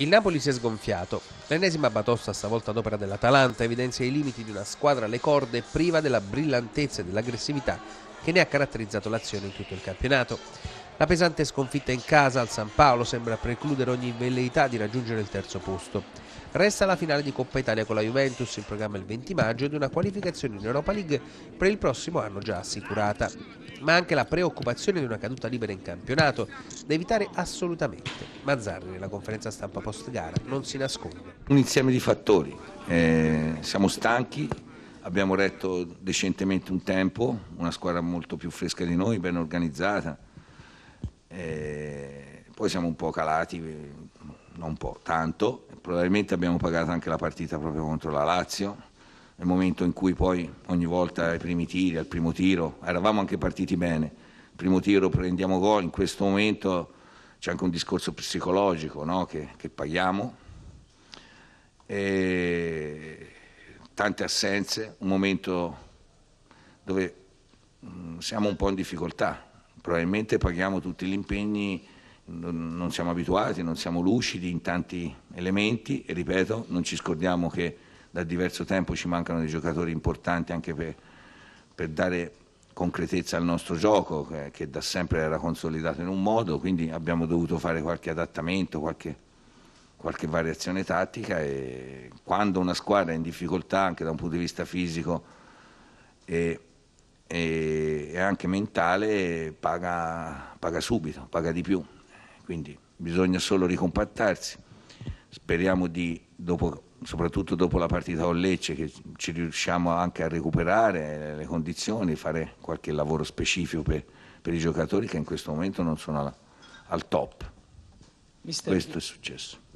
Il Napoli si è sgonfiato. L'ennesima batosta stavolta ad opera dell'Atalanta evidenzia i limiti di una squadra alle corde priva della brillantezza e dell'aggressività che ne ha caratterizzato l'azione in tutto il campionato. La pesante sconfitta in casa al San Paolo sembra precludere ogni velleità di raggiungere il terzo posto. Resta la finale di Coppa Italia con la Juventus in programma il 20 maggio ed una qualificazione in Europa League per il prossimo anno già assicurata, ma anche la preoccupazione di una caduta libera in campionato da evitare assolutamente. Mazzarri nella conferenza stampa post gara non si nasconde. Un insieme di fattori, eh, siamo stanchi, abbiamo retto decentemente un tempo, una squadra molto più fresca di noi, ben organizzata. E poi siamo un po' calati, non un po', tanto. Probabilmente abbiamo pagato anche la partita proprio contro la Lazio, nel momento in cui poi ogni volta ai primi tiri, al primo tiro, eravamo anche partiti bene. primo tiro prendiamo gol, in questo momento c'è anche un discorso psicologico no? che, che paghiamo. E tante assenze, un momento dove mm, siamo un po' in difficoltà, probabilmente paghiamo tutti gli impegni, non siamo abituati, non siamo lucidi in tanti elementi e ripeto, non ci scordiamo che da diverso tempo ci mancano dei giocatori importanti anche per, per dare concretezza al nostro gioco che, eh, che da sempre era consolidato in un modo, quindi abbiamo dovuto fare qualche adattamento, qualche qualche variazione tattica e quando una squadra è in difficoltà anche da un punto di vista fisico e, e, e anche mentale paga, paga subito, paga di più. Quindi bisogna solo ricompattarsi. Speriamo di, dopo soprattutto dopo la partita con Lecce, che ci riusciamo anche a recuperare le condizioni, fare qualche lavoro specifico per, per i giocatori che in questo momento non sono alla, al top. Mister Questo è successo.